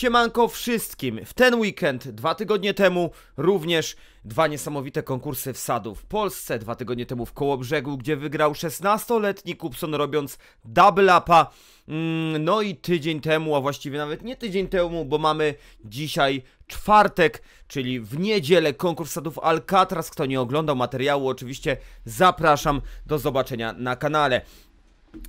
Siemanko wszystkim! W ten weekend, dwa tygodnie temu, również dwa niesamowite konkursy wsadów w Polsce. Dwa tygodnie temu w Kołobrzegu, gdzie wygrał 16-letni Kupson robiąc double upa. Mm, no i tydzień temu, a właściwie nawet nie tydzień temu, bo mamy dzisiaj czwartek, czyli w niedzielę konkurs sadów Alcatraz. Kto nie oglądał materiału, oczywiście zapraszam do zobaczenia na kanale.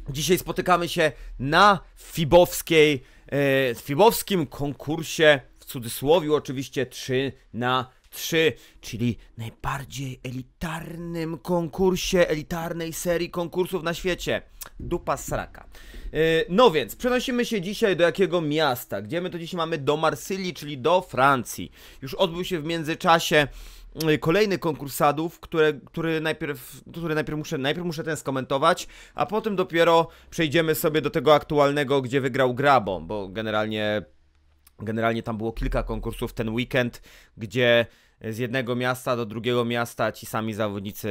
Dzisiaj spotykamy się na Fibowskiej E, w fibowskim konkursie, w cudzysłowie oczywiście 3 na 3, czyli najbardziej elitarnym konkursie, elitarnej serii konkursów na świecie. Dupa sraka. E, no więc, przenosimy się dzisiaj do jakiego miasta? Gdzie my to dzisiaj mamy? Do Marsylii, czyli do Francji. Już odbył się w międzyczasie Y, kolejny konkurs sadów, które, który, najpierw, który najpierw, muszę, najpierw muszę ten skomentować, a potem dopiero przejdziemy sobie do tego aktualnego, gdzie wygrał Grabo, bo generalnie, generalnie tam było kilka konkursów ten weekend, gdzie z jednego miasta do drugiego miasta ci sami zawodnicy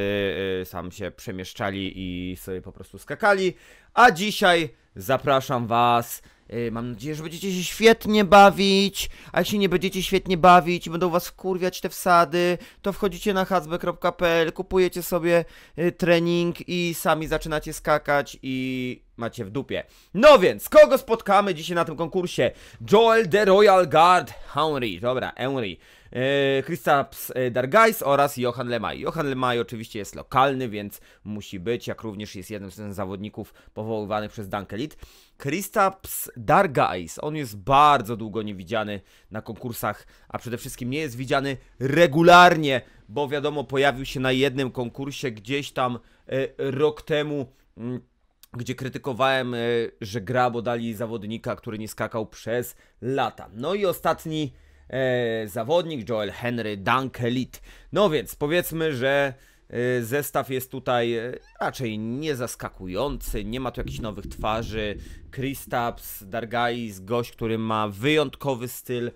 y, sam się przemieszczali i sobie po prostu skakali. A dzisiaj zapraszam Was E, mam nadzieję, że będziecie się świetnie bawić, a jeśli nie będziecie świetnie bawić i będą was kurwiać te wsady, to wchodzicie na hazbe.pl, kupujecie sobie e, trening i sami zaczynacie skakać i macie w dupie. No więc, kogo spotkamy dzisiaj na tym konkursie? Joel The Royal Guard Henry, dobra, Henry. E, Christaps e, Dargais oraz Johan Lemay. Johan Lemay oczywiście jest lokalny, więc musi być, jak również jest jednym z zawodników powoływanych przez Dunkelit. Elite. Kristaps Dargais, on jest bardzo długo niewidziany na konkursach, a przede wszystkim nie jest widziany regularnie, bo wiadomo, pojawił się na jednym konkursie gdzieś tam e, rok temu. Mm, gdzie krytykowałem, że gra, bo dali zawodnika, który nie skakał przez lata. No i ostatni e, zawodnik Joel Henry Dunkelit. No więc powiedzmy, że e, zestaw jest tutaj e, raczej niezaskakujący, nie ma tu jakichś nowych twarzy. Kristaps, Dargais, gość, który ma wyjątkowy styl, e,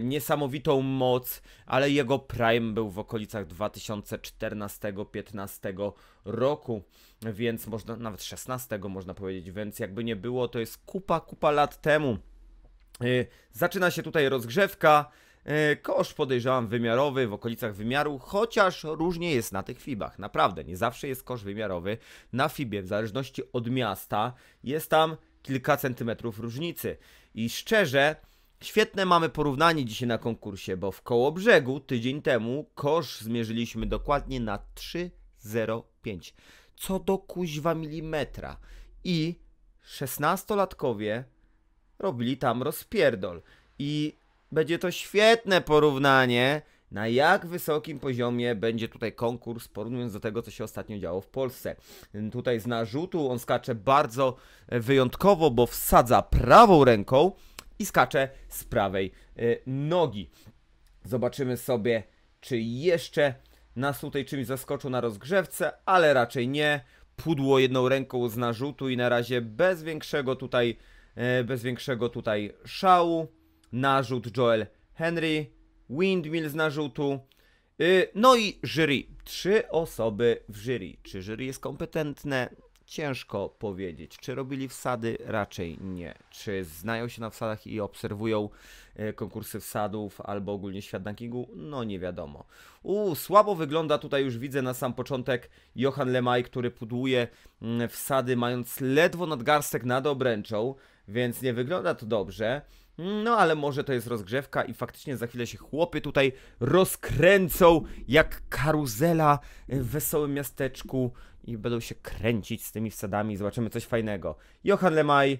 niesamowitą moc, ale jego prime był w okolicach 2014-15 roku, więc można, nawet 16 można powiedzieć, więc jakby nie było, to jest kupa, kupa lat temu. Y, zaczyna się tutaj rozgrzewka. Y, kosz podejrzewam wymiarowy w okolicach wymiaru, chociaż różnie jest na tych fibach. Naprawdę, nie zawsze jest kosz wymiarowy na fibie, w zależności od miasta jest tam kilka centymetrów różnicy. I szczerze, świetne mamy porównanie dzisiaj na konkursie, bo w brzegu tydzień temu kosz zmierzyliśmy dokładnie na 3,05. Co do kuźwa milimetra. I szesnastolatkowie robili tam rozpierdol. I będzie to świetne porównanie, na jak wysokim poziomie będzie tutaj konkurs, porównując do tego, co się ostatnio działo w Polsce. Tutaj z narzutu on skacze bardzo wyjątkowo, bo wsadza prawą ręką i skacze z prawej y, nogi. Zobaczymy sobie, czy jeszcze nas tutaj czymś zaskoczą na rozgrzewce, ale raczej nie. Pudło jedną ręką z narzutu i na razie bez większego tutaj E, bez większego tutaj szału. Narzut Joel Henry, Windmill z narzutu. E, no i jury. Trzy osoby w jury. Czy jury jest kompetentne? Ciężko powiedzieć. Czy robili wsady? Raczej nie. Czy znają się na wsadach i obserwują e, konkursy wsadów albo ogólnie świat rankingu? No nie wiadomo. U, słabo wygląda tutaj już widzę na sam początek Johan Lemaj, który pudłuje mm, wsady mając ledwo nadgarstek nad obręczą więc nie wygląda to dobrze. No ale może to jest rozgrzewka i faktycznie za chwilę się chłopy tutaj rozkręcą jak karuzela w wesołym miasteczku i będą się kręcić z tymi wsadami, zobaczymy coś fajnego. Johan Lemaj,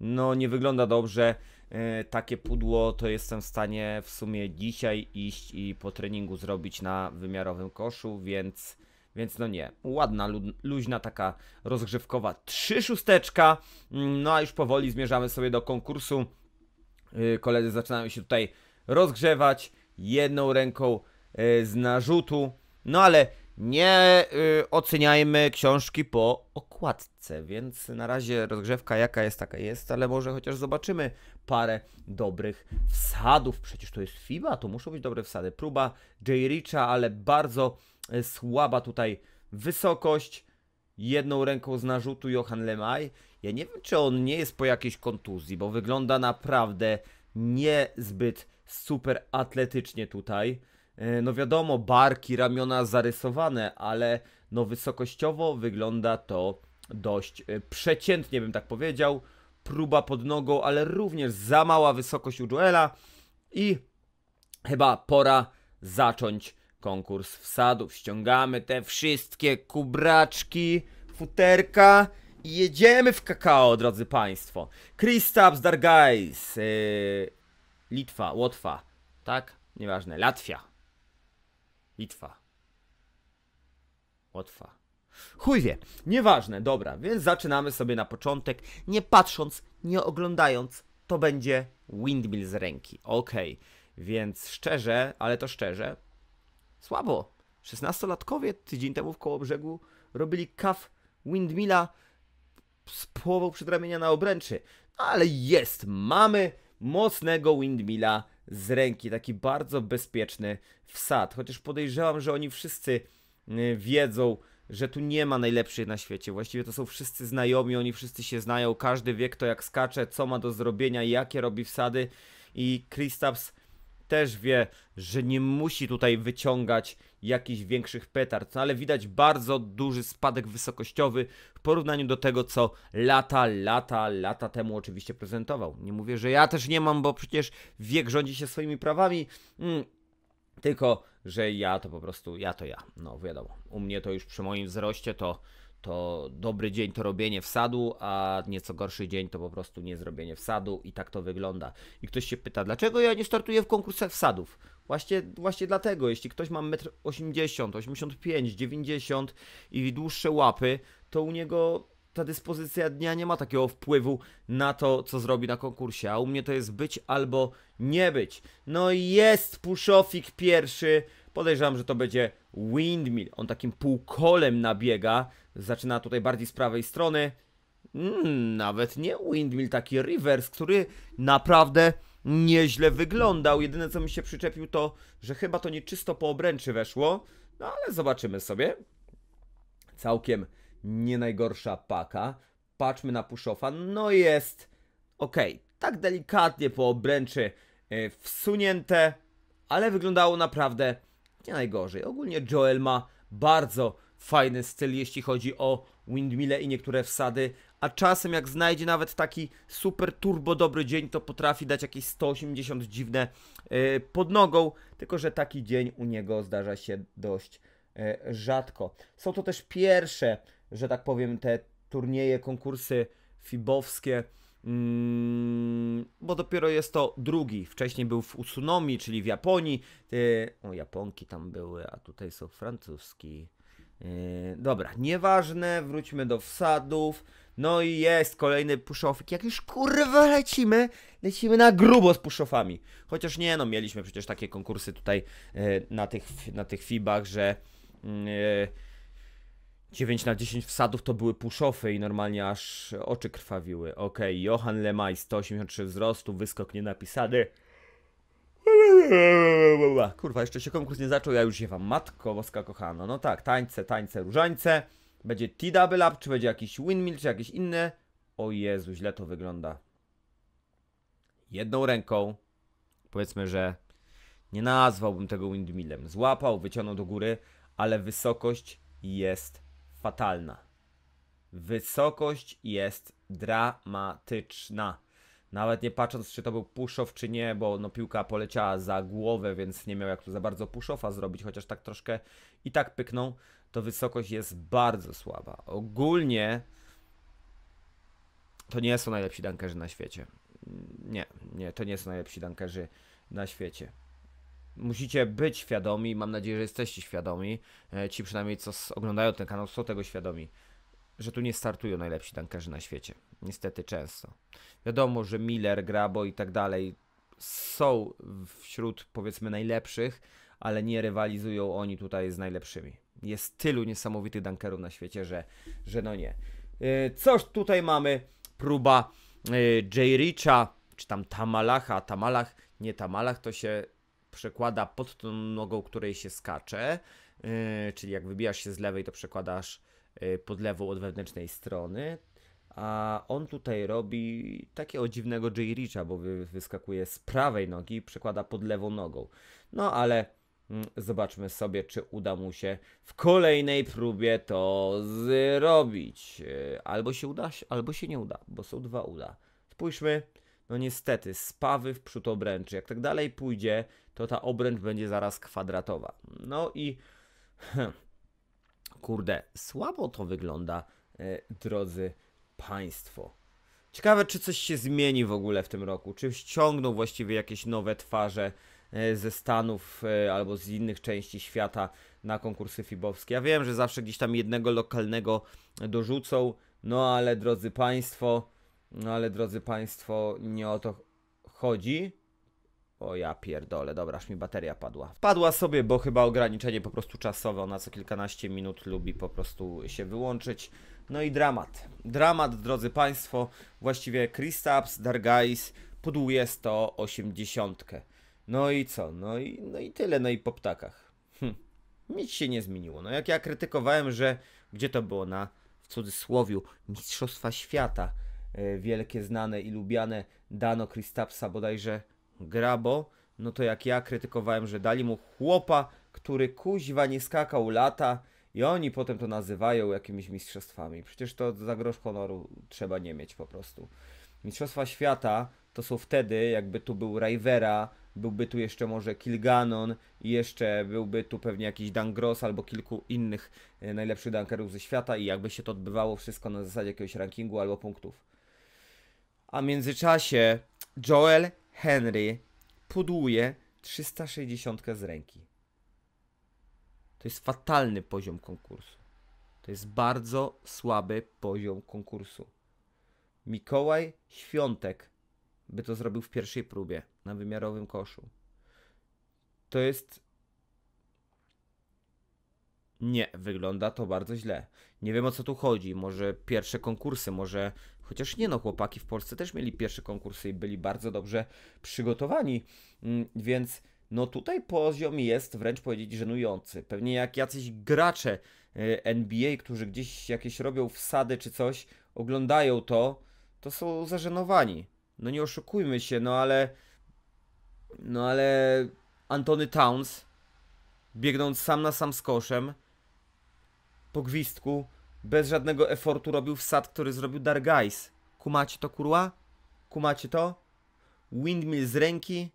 no nie wygląda dobrze, e, takie pudło to jestem w stanie w sumie dzisiaj iść i po treningu zrobić na wymiarowym koszu, więc więc no nie, ładna, lu luźna taka rozgrzewkowa trzy szósteczka. Mm, no a już powoli zmierzamy sobie do konkursu. Yy, koledzy zaczynają się tutaj rozgrzewać jedną ręką yy, z narzutu. No ale nie yy, oceniajmy książki po okładce, więc na razie rozgrzewka jaka jest, taka jest, ale może chociaż zobaczymy parę dobrych wsadów. Przecież to jest FIBA, to muszą być dobre wsady. Próba J. Richa, ale bardzo E, słaba tutaj wysokość. Jedną ręką z narzutu Johan Lemaj. Ja nie wiem, czy on nie jest po jakiejś kontuzji, bo wygląda naprawdę niezbyt super atletycznie tutaj. E, no wiadomo, barki, ramiona zarysowane, ale no wysokościowo wygląda to dość e, przeciętnie, bym tak powiedział. Próba pod nogą, ale również za mała wysokość u Joela i chyba pora zacząć konkurs wsadów. Ściągamy te wszystkie kubraczki, futerka i jedziemy w kakao, drodzy Państwo. Kristaps Dargais, yy, e, Litwa, Łotwa, tak? Nieważne, Latwia, Litwa, Łotwa. Chuj wie, nieważne, dobra, więc zaczynamy sobie na początek, nie patrząc, nie oglądając, to będzie windmill z ręki, okej. Okay. Więc szczerze, ale to szczerze, Słabo. 16 latkowie tydzień temu w brzegu robili kaw windmilla z połową przedramienia na obręczy. No ale jest, mamy mocnego windmilla z ręki, taki bardzo bezpieczny wsad. Chociaż podejrzewam, że oni wszyscy y, wiedzą, że tu nie ma najlepszych na świecie. Właściwie to są wszyscy znajomi, oni wszyscy się znają, każdy wie kto jak skacze, co ma do zrobienia, jakie robi wsady i Kristaps też wie, że nie musi tutaj wyciągać jakichś większych petard, no ale widać bardzo duży spadek wysokościowy w porównaniu do tego, co lata, lata, lata temu oczywiście prezentował. Nie mówię, że ja też nie mam, bo przecież wiek rządzi się swoimi prawami, mm, tylko, że ja to po prostu, ja to ja. No wiadomo, u mnie to już przy moim wzroście to to dobry dzień to robienie wsadu, a nieco gorszy dzień to po prostu nie zrobienie wsadu i tak to wygląda. I ktoś się pyta, dlaczego ja nie startuję w konkursach wsadów? Właśnie, właśnie dlatego, jeśli ktoś ma 1,80 m, 85, 90 i dłuższe łapy, to u niego ta dyspozycja dnia nie ma takiego wpływu na to, co zrobi na konkursie, a u mnie to jest być albo nie być. No i jest puszofik pierwszy, podejrzewam, że to będzie windmill, on takim półkolem nabiega, Zaczyna tutaj bardziej z prawej strony. Mm, nawet nie windmill, taki reverse, który naprawdę nieźle wyglądał. Jedyne co mi się przyczepił to, że chyba to nie czysto po obręczy weszło. No ale zobaczymy sobie. Całkiem nie najgorsza paka. Patrzmy na puszofa. No jest ok. Tak delikatnie po obręczy yy, wsunięte, ale wyglądało naprawdę nie najgorzej. Ogólnie Joel ma bardzo fajny styl, jeśli chodzi o windmille i niektóre wsady, a czasem jak znajdzie nawet taki super turbo dobry dzień, to potrafi dać jakieś 180 dziwne yy, pod nogą, tylko że taki dzień u niego zdarza się dość yy, rzadko. Są to też pierwsze, że tak powiem, te turnieje, konkursy fibowskie, Mm, bo dopiero jest to drugi. Wcześniej był w Utsunomi, czyli w Japonii. E, o, Japonki tam były, a tutaj są francuski. Yy, dobra, nieważne, wróćmy do wsadów. No i jest kolejny puszofik. Jak już kurwa lecimy, lecimy na grubo z puszofami. Chociaż nie, no mieliśmy przecież takie konkursy tutaj yy, na, tych, na tych fibach, że... 9 yy, na 10 wsadów to były puszofy i normalnie aż oczy krwawiły. Okej, okay, Johan Lemaj, 183 wzrostu, wyskok nienapisany. Kurwa, jeszcze się konkurs nie zaczął, ja już się wam matko boska kochano. No tak, tańce, tańce, różańce. Będzie T-Double Up, czy będzie jakiś Windmill, czy jakieś inne. O Jezu, źle to wygląda. Jedną ręką, powiedzmy, że nie nazwałbym tego windmillem. Złapał, wyciągnął do góry, ale wysokość jest fatalna. Wysokość jest dramatyczna. Nawet nie patrząc, czy to był push-off, czy nie, bo no, piłka poleciała za głowę, więc nie miał jak tu za bardzo push-offa zrobić, chociaż tak troszkę i tak pyknął, to wysokość jest bardzo słaba. Ogólnie to nie są najlepsi dankerzy na świecie. Nie, nie, to nie są najlepsi dankerzy na świecie. Musicie być świadomi, mam nadzieję, że jesteście świadomi. E, ci przynajmniej, co oglądają ten kanał, są tego świadomi że tu nie startują najlepsi tankerzy na świecie. Niestety często. Wiadomo, że Miller, Grabo i tak dalej są wśród powiedzmy najlepszych, ale nie rywalizują oni tutaj z najlepszymi. Jest tylu niesamowitych dunkerów na świecie, że, że no nie. Yy, coś tutaj mamy, próba Jay Richa, czy tam Tamalacha, Tamalach, nie Tamalach, to się przekłada pod tą nogą, której się skacze, y, czyli jak wybijasz się z lewej, to przekładasz Y, pod lewą od wewnętrznej strony, a on tutaj robi takiego dziwnego J. Richa, bo wyskakuje z prawej nogi i przekłada pod lewą nogą. No ale mm, zobaczmy sobie, czy uda mu się w kolejnej próbie to zrobić. Y, albo się uda, albo się nie uda, bo są dwa uda. Spójrzmy. No niestety, spawy w przód obręczy. Jak tak dalej pójdzie, to ta obręcz będzie zaraz kwadratowa. No i... Hmm, Kurde, słabo to wygląda, e, drodzy Państwo. Ciekawe, czy coś się zmieni w ogóle w tym roku. Czy ściągną właściwie jakieś nowe twarze e, ze Stanów e, albo z innych części świata na konkursy fibowskie. Ja wiem, że zawsze gdzieś tam jednego lokalnego dorzucą, no ale drodzy Państwo, no ale drodzy Państwo, nie o to chodzi. O ja pierdolę, dobra, aż mi bateria padła. Padła sobie, bo chyba ograniczenie po prostu czasowe, ona co kilkanaście minut lubi po prostu się wyłączyć. No i dramat. Dramat, drodzy Państwo, właściwie Kristaps Dargais pudłuje 180. No i co? No i, no i tyle, no i po ptakach. Hm. Nic się nie zmieniło. No jak ja krytykowałem, że gdzie to było na, w cudzysłowie Mistrzostwa Świata, e, wielkie, znane i lubiane, dano Kristapsa bodajże Grabo, no to jak ja krytykowałem, że dali mu chłopa, który kuźwa nie skakał lata i oni potem to nazywają jakimiś mistrzostwami. Przecież to za grosz honoru trzeba nie mieć po prostu. Mistrzostwa Świata to są wtedy, jakby tu był Rivera, byłby tu jeszcze może Kilganon i jeszcze byłby tu pewnie jakiś Dangros albo kilku innych e, najlepszych dunkerów ze świata i jakby się to odbywało wszystko na zasadzie jakiegoś rankingu albo punktów. A w międzyczasie Joel Henry poduje 360 z ręki. To jest fatalny poziom konkursu. To jest bardzo słaby poziom konkursu. Mikołaj Świątek by to zrobił w pierwszej próbie na wymiarowym koszu. To jest. Nie, wygląda to bardzo źle. Nie wiem o co tu chodzi. Może pierwsze konkursy, może Chociaż nie no, chłopaki w Polsce też mieli pierwsze konkursy i byli bardzo dobrze przygotowani, mm, więc no tutaj poziom jest wręcz powiedzieć żenujący. Pewnie jak jacyś gracze e, NBA, którzy gdzieś jakieś robią wsady czy coś, oglądają to, to są zażenowani. No nie oszukujmy się, no ale no ale Antony Towns biegnąc sam na sam z koszem po gwizdku bez żadnego efortu robił wsad, który zrobił Dark Guys. Kumacie to, kurwa? Kumacie to? Windmill z ręki?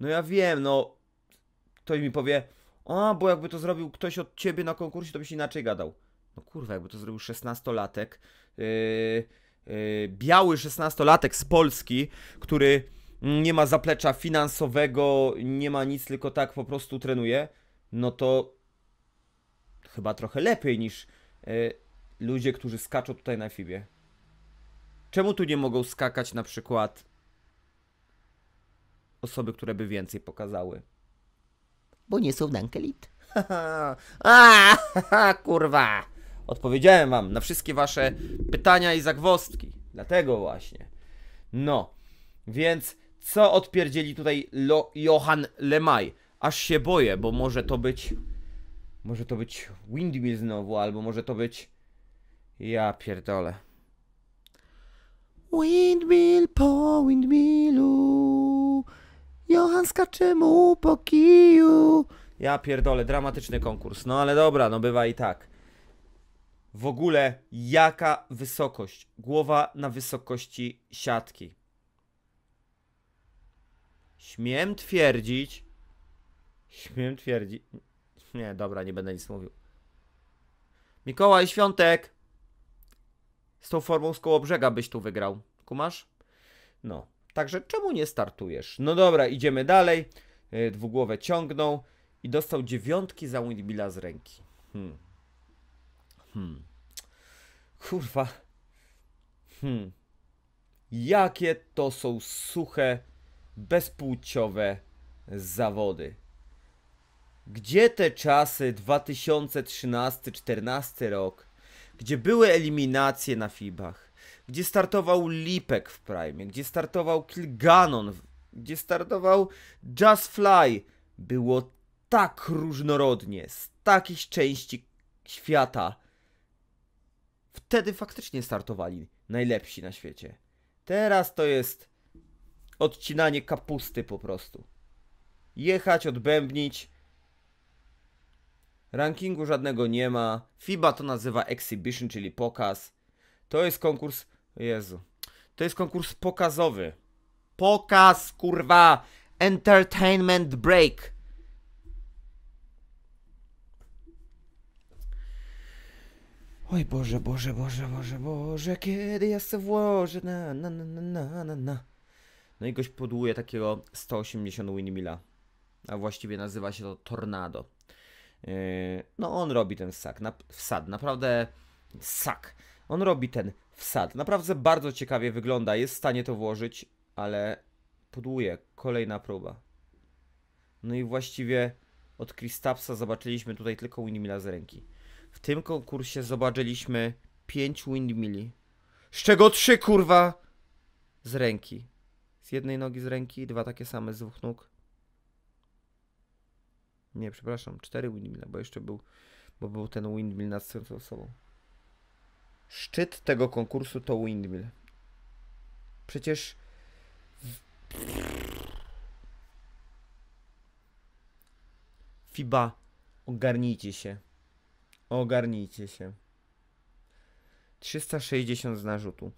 No ja wiem, no... Ktoś mi powie, a, bo jakby to zrobił ktoś od ciebie na konkursie, to byś inaczej gadał. No kurwa, jakby to zrobił szesnastolatek, yy, yy, biały szesnastolatek z Polski, który nie ma zaplecza finansowego, nie ma nic, tylko tak po prostu trenuje, no to chyba trochę lepiej niż y, ludzie, którzy skaczą tutaj na Fibie. Czemu tu nie mogą skakać na przykład osoby, które by więcej pokazały? Bo nie są Nankelit. Haha, kurwa. Odpowiedziałem wam na wszystkie wasze pytania i zagwostki. Dlatego właśnie. No, więc co odpierdzieli tutaj Lo Johan Lemay? Aż się boję, bo może to być może to być Windmill znowu, albo może to być... Ja pierdolę. Windmill po windmillu Johan skacze mu po kiju Ja pierdolę, dramatyczny konkurs. No ale dobra, no bywa i tak. W ogóle jaka wysokość? Głowa na wysokości siatki. Śmiem twierdzić... Śmiem twierdzić... Nie, dobra, nie będę nic mówił. Mikołaj Świątek! Z tą formą z Kołobrzega byś tu wygrał. Kumasz? No. Także czemu nie startujesz? No dobra, idziemy dalej. Yy, dwugłowę ciągnął i dostał dziewiątki za Windmilla z ręki. Hmm. Hmm. Kurwa. Hmm. Jakie to są suche, bezpłciowe zawody. Gdzie te czasy 2013 2014 rok, gdzie były eliminacje na FIBach, gdzie startował Lipek w Prime, gdzie startował Kilganon, gdzie startował Just Fly. Było tak różnorodnie, z takich części świata. Wtedy faktycznie startowali najlepsi na świecie. Teraz to jest odcinanie kapusty po prostu. Jechać, odbębnić, rankingu żadnego nie ma. FIBA to nazywa exhibition, czyli pokaz. To jest konkurs, Jezu, to jest konkurs pokazowy. Pokaz, kurwa, entertainment break. Oj Boże, Boże, Boże, Boże, Boże, kiedy ja se włożę na, na, na, na, na, na. No i goś podłuje takiego 180 Winmilla. A właściwie nazywa się to Tornado. Yy, no on robi ten sak, na, wsad, naprawdę sak. On robi ten wsad, naprawdę bardzo ciekawie wygląda, jest w stanie to włożyć, ale podłuje, kolejna próba. No i właściwie od Kristapsa zobaczyliśmy tutaj tylko windmilla z ręki. W tym konkursie zobaczyliśmy 5 windmilli, z czego 3 kurwa z ręki. Z jednej nogi z ręki, dwa takie same z dwóch nóg. Nie, przepraszam, 4 windmill, bo jeszcze był, bo był ten windmill nad osobą. Szczyt tego konkursu to windmill. Przecież. FIBA, ogarnijcie się. Ogarnijcie się. 360 z narzutu.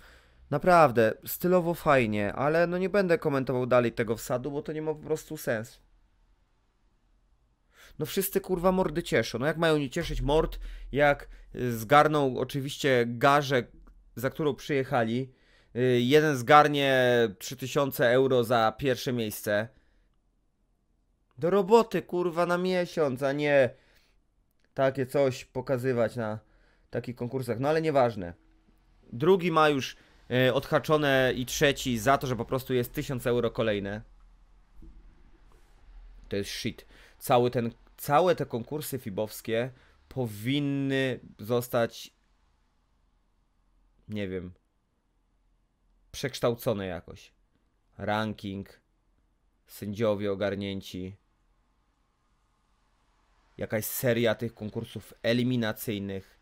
Naprawdę, stylowo fajnie, ale no nie będę komentował dalej tego wsadu, bo to nie ma po prostu sensu no wszyscy kurwa mordy cieszą. No jak mają nie cieszyć mord, jak y, zgarną oczywiście garzę, za którą przyjechali. Y, jeden zgarnie 3000 euro za pierwsze miejsce. Do roboty, kurwa, na miesiąc, a nie takie coś pokazywać na takich konkursach. No ale nieważne. Drugi ma już y, odhaczone i trzeci za to, że po prostu jest 1000 euro kolejne. To jest shit. Cały ten całe te konkursy fibowskie powinny zostać, nie wiem, przekształcone jakoś. Ranking, sędziowie ogarnięci, jakaś seria tych konkursów eliminacyjnych,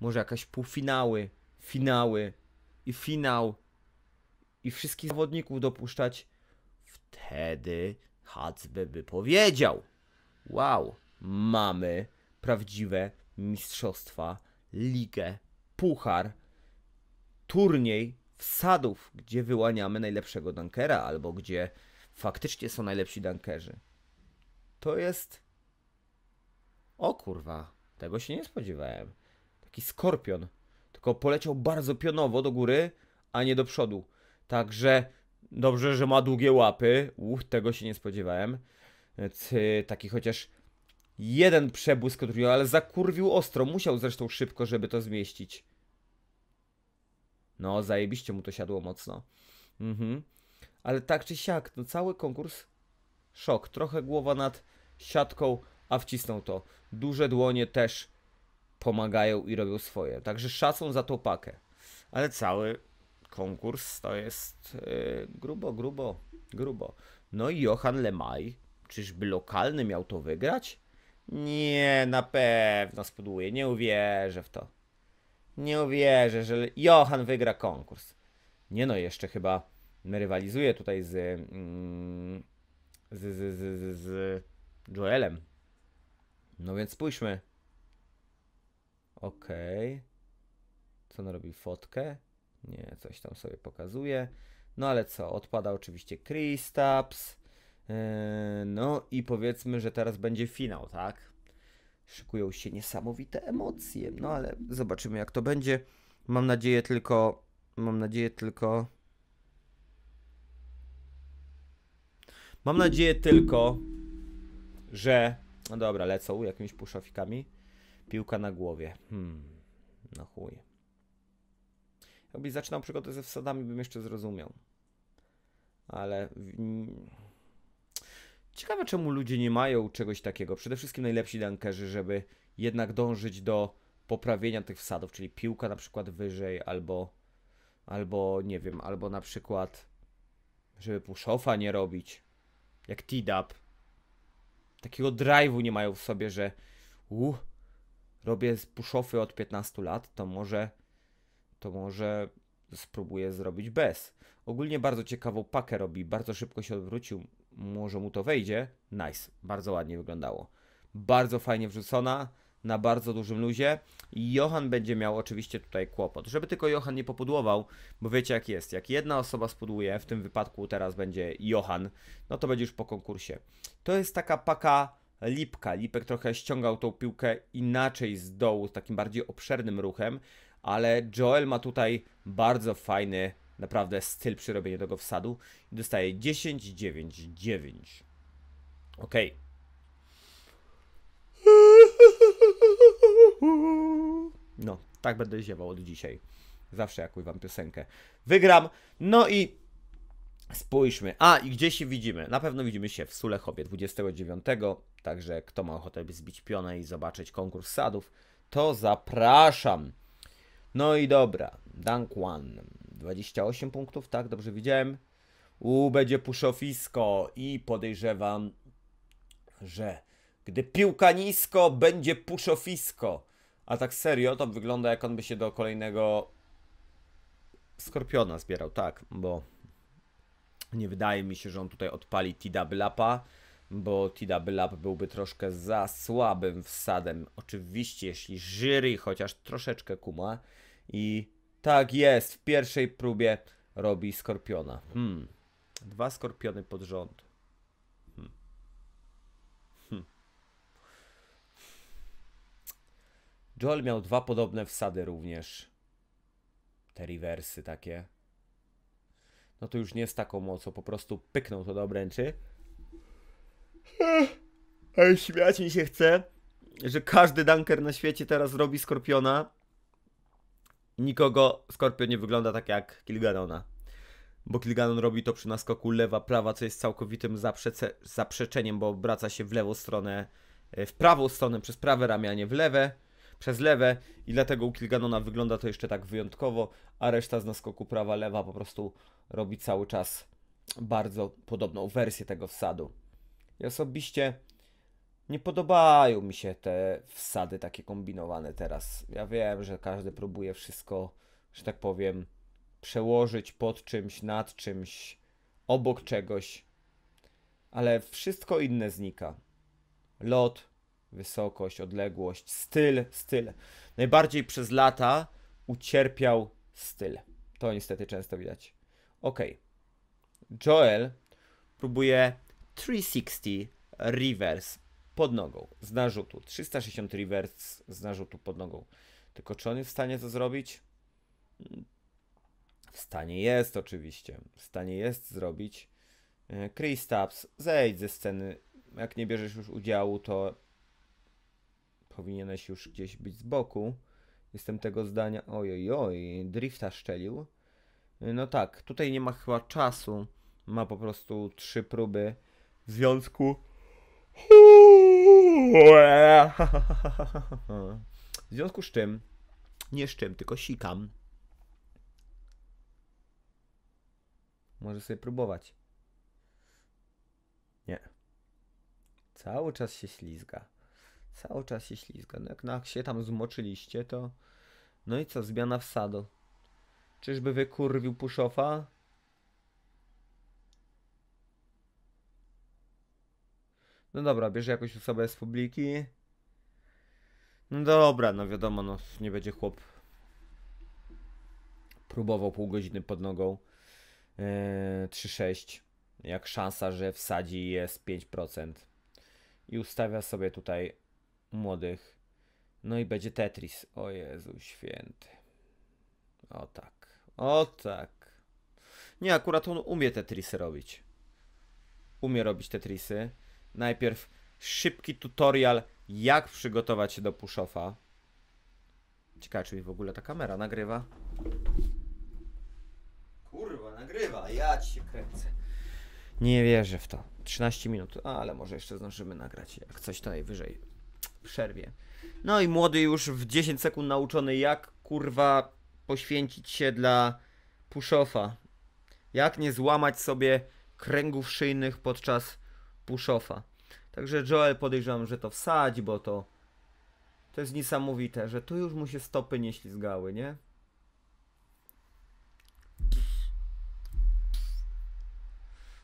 może jakaś półfinały, finały i finał i wszystkich zawodników dopuszczać, wtedy Hacbe by powiedział wow, mamy prawdziwe mistrzostwa, ligę, puchar, turniej wsadów, gdzie wyłaniamy najlepszego dunkera albo gdzie faktycznie są najlepsi dunkerzy. To jest... O kurwa, tego się nie spodziewałem. Taki skorpion, tylko poleciał bardzo pionowo do góry, a nie do przodu. Także dobrze, że ma długie łapy. Uch, tego się nie spodziewałem taki chociaż jeden przebłysk od ale zakurwił ostro. Musiał zresztą szybko, żeby to zmieścić. No, zajebiście mu to siadło mocno. Mhm. Ale tak czy siak, no cały konkurs szok. Trochę głowa nad siatką, a wcisnął to. Duże dłonie też pomagają i robią swoje. Także szacą za tą pakę. Ale cały konkurs to jest yy, grubo, grubo, grubo. No i Johan Lemay Czyżby lokalny miał to wygrać? Nie, na pewno spudłuje. Nie uwierzę w to. Nie uwierzę, że Johan wygra konkurs. Nie no, jeszcze chyba rywalizuje tutaj z, mm, z, z, z, z Joelem. No więc spójrzmy. Okej. Okay. Co on robi? Fotkę? Nie, coś tam sobie pokazuje. No ale co? Odpada oczywiście Kristaps. E, no i powiedzmy, że teraz będzie finał, tak? Szykują się niesamowite emocje, no ale zobaczymy jak to będzie. Mam nadzieję tylko, mam nadzieję tylko, Mam nadzieję tylko, że. No dobra, lecą jakimiś puszofikami. Piłka na głowie. Hmm. No chuj. Jakbyś zaczynał przygodę ze wsadami, bym jeszcze zrozumiał. Ale. Ciekawe, czemu ludzie nie mają czegoś takiego. Przede wszystkim najlepsi dankerzy, żeby jednak dążyć do poprawienia tych wsadów, czyli piłka na przykład wyżej, albo, albo nie wiem, albo na przykład, żeby puszofa nie robić, jak T-Dub. Takiego drive'u nie mają w sobie, że uh, robię puszofy od 15 lat, to może, to może spróbuję zrobić bez. Ogólnie bardzo ciekawą pakę robi, bardzo szybko się odwrócił, może mu to wejdzie. Nice, bardzo ładnie wyglądało. Bardzo fajnie wrzucona, na bardzo dużym luzie. Johan będzie miał oczywiście tutaj kłopot, żeby tylko Johan nie popudłował, bo wiecie jak jest, jak jedna osoba spudłuje, w tym wypadku teraz będzie Johan, no to będzie już po konkursie. To jest taka paka lipka, Lipek trochę ściągał tą piłkę inaczej z dołu, z takim bardziej obszernym ruchem, ale Joel ma tutaj bardzo fajny naprawdę styl przy robieniu tego wsadu. I dostaję 10, 9, 9. Ok. No, tak będę ziewał od dzisiaj. Zawsze jak wam piosenkę. Wygram. No i spójrzmy. A, i gdzie się widzimy? Na pewno widzimy się w Sulechowie 29. Także kto ma ochotę zbić pionę i zobaczyć konkurs sadów, to zapraszam. No i dobra. Dank one. 28 punktów, tak? Dobrze widziałem. U będzie puszofisko i podejrzewam, że gdy piłka nisko, będzie puszofisko. A tak serio, to wygląda jak on by się do kolejnego Skorpiona zbierał, tak, bo nie wydaje mi się, że on tutaj odpali Tidablapa, bo Tida byłby troszkę za słabym wsadem. Oczywiście, jeśli Żyry chociaż troszeczkę kuma i tak jest, w pierwszej próbie robi skorpiona. Hmm. Dwa skorpiony pod rząd. Hmm. hmm. Joel miał dwa podobne wsady również. Te rewersy takie. No to już nie z taką mocą, po prostu pyknął to do obręczy. Ale śmiać mi się chce, że każdy dunker na świecie teraz robi skorpiona nikogo Skorpion nie wygląda tak jak Kilganona. Bo Kilganon robi to przy naskoku lewa-prawa, co jest całkowitym zaprzeczeniem, bo obraca się w lewą stronę, e, w prawą stronę przez prawe ramię, a nie w lewe, przez lewe i dlatego u Kilganona wygląda to jeszcze tak wyjątkowo, a reszta z naskoku prawa-lewa po prostu robi cały czas bardzo podobną wersję tego wsadu. I osobiście nie podobają mi się te wsady takie kombinowane teraz. Ja wiem, że każdy próbuje wszystko, że tak powiem, przełożyć pod czymś, nad czymś, obok czegoś, ale wszystko inne znika. Lot, wysokość, odległość, styl, styl. Najbardziej przez lata ucierpiał styl. To niestety często widać. Ok. Joel próbuje 360 reverse pod nogą z narzutu. 360 reverse z narzutu pod nogą. Tylko czy on jest w stanie to zrobić? Mm, w stanie jest oczywiście. W stanie jest zrobić. E, Chris Taps, zejdź ze sceny. Jak nie bierzesz już udziału, to powinieneś już gdzieś być z boku. Jestem tego zdania. Ojoj, oj, drifta szczelił. No tak, tutaj nie ma chyba czasu. Ma po prostu trzy próby w związku. W związku z czym, nie z czym, tylko sikam. Może sobie próbować. Nie. Cały czas się ślizga. Cały czas się ślizga. No jak no się tam zmoczyliście, to... No i co, zmiana w sadu. Czyżby wykurwił puszofa? No dobra, bierze jakąś osobę z publiki. No dobra, no wiadomo, no nie będzie chłop próbował pół godziny pod nogą. Yy, eee, 3-6. Jak szansa, że wsadzi jest 5%. I ustawia sobie tutaj młodych. No i będzie Tetris. O Jezu święty. O tak. O tak. Nie, akurat on umie Tetrisy robić. Umie robić Tetrisy najpierw szybki tutorial, jak przygotować się do push-offa. Ciekawe, czy mi w ogóle ta kamera nagrywa. Kurwa, nagrywa, ja ci się kręcę. Nie wierzę w to. 13 minut, ale może jeszcze zdążymy nagrać, jak coś tutaj najwyżej przerwie. No i młody już w 10 sekund nauczony, jak kurwa poświęcić się dla push-offa. Jak nie złamać sobie kręgów szyjnych podczas pushofa. Także Joel podejrzewam, że to wsadzi, bo to to jest niesamowite, że tu już mu się stopy nie ślizgały, nie?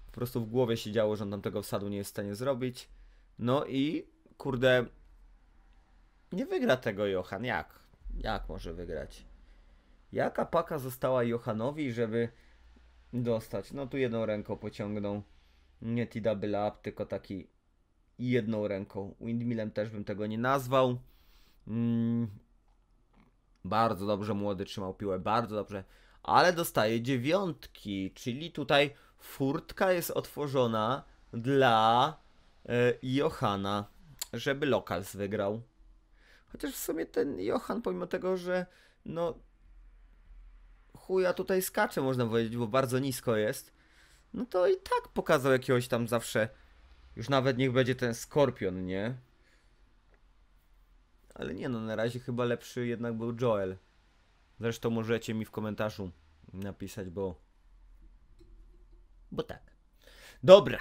Po prostu w głowie się działo, że on tam tego wsadu nie jest w stanie zrobić. No i kurde, nie wygra tego Johan. Jak? Jak może wygrać? Jaka paka została Johanowi, żeby dostać? No tu jedną ręką pociągnął nie T-double up, tylko taki jedną ręką. Windmillem też bym tego nie nazwał. Mm. Bardzo dobrze młody trzymał piłę, bardzo dobrze. Ale dostaje dziewiątki, czyli tutaj furtka jest otworzona dla y, Johana, żeby Lokals wygrał. Chociaż w sumie ten Johan, pomimo tego, że no chuja tutaj skacze, można powiedzieć, bo bardzo nisko jest, no to i tak pokazał jakiegoś tam zawsze. Już nawet niech będzie ten skorpion, nie? Ale nie no, na razie chyba lepszy jednak był Joel. Zresztą możecie mi w komentarzu napisać, bo. Bo tak. Dobra.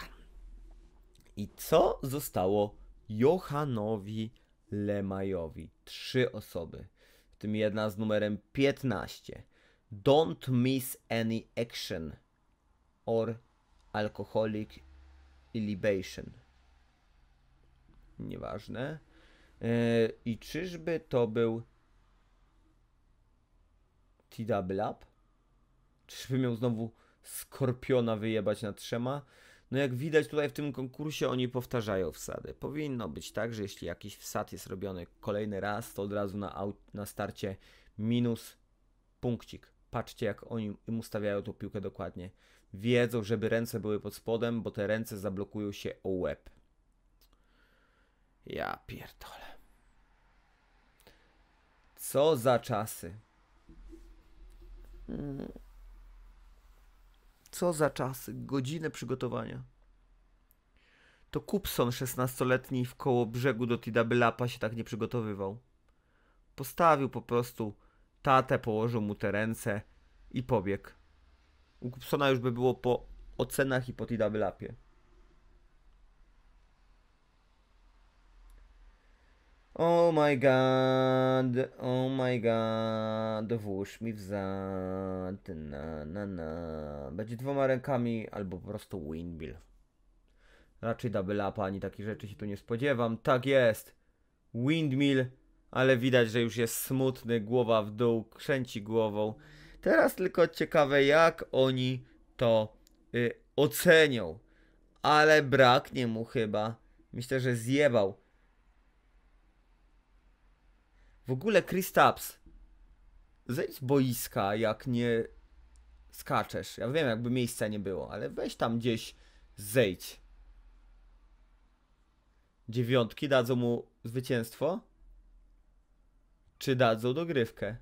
I co zostało Johanowi Lemajowi? Trzy osoby. W tym jedna z numerem 15. Don't miss any action or alcoholic libation. Nieważne. E, I czyżby to był T-Double Up? Czyżby miał znowu Skorpiona wyjebać na trzema? No jak widać tutaj w tym konkursie oni powtarzają wsady. Powinno być tak, że jeśli jakiś wsad jest robiony kolejny raz, to od razu na, na starcie minus punkcik patrzcie, jak oni im ustawiają tą piłkę dokładnie. Wiedzą, żeby ręce były pod spodem, bo te ręce zablokują się o łeb. Ja pierdolę. Co za czasy. Co za czasy. Godzinę przygotowania. To Kupson 16-letni w koło brzegu do Tidabylapa się tak nie przygotowywał. Postawił po prostu Tatę położył mu te ręce i pobiegł. U już by było po ocenach i po TW lapie. Oh my god, oh my god, włóż mi w zad, na na na. Będzie dwoma rękami albo po prostu windmill. Raczej double up, ani takich rzeczy się tu nie spodziewam. Tak jest, windmill ale widać, że już jest smutny, głowa w dół, kręci głową. Teraz tylko ciekawe, jak oni to y, ocenią. Ale braknie mu chyba. Myślę, że zjebał. W ogóle Chris Tapps, zejdź z boiska, jak nie skaczesz. Ja wiem, jakby miejsca nie było, ale weź tam gdzieś, zejdź. Dziewiątki dadzą mu zwycięstwo. Czy dadzą dogrywkę?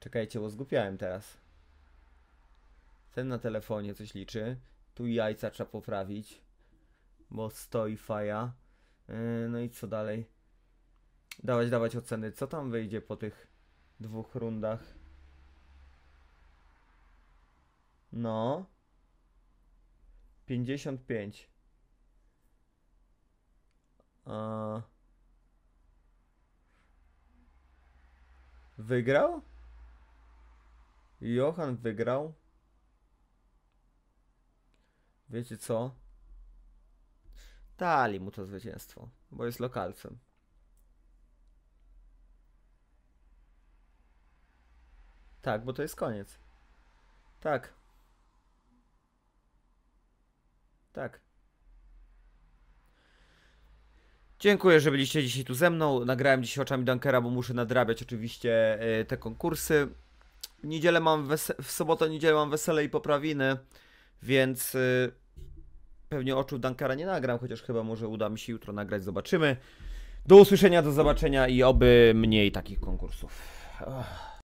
Czekajcie, bo zgupiałem teraz. Ten na telefonie coś liczy. Tu jajca trzeba poprawić. Bo stoi faja. Yy, no i co dalej? Dawać, dawać oceny. Co tam wyjdzie po tych dwóch rundach? No. 55. A... Wygrał? Johan wygrał. Wiecie co? Dali mu to zwycięstwo, bo jest lokalcem. Tak, bo to jest koniec. Tak. Tak. Dziękuję, że byliście dzisiaj tu ze mną. Nagrałem dzisiaj oczami Dunkera, bo muszę nadrabiać oczywiście e, te konkursy. W niedzielę mam w sobotę, niedzielę mam wesele i poprawiny, więc e, pewnie oczu Dunkera nie nagram, chociaż chyba może uda mi się jutro nagrać, zobaczymy. Do usłyszenia, do zobaczenia i oby mniej takich konkursów.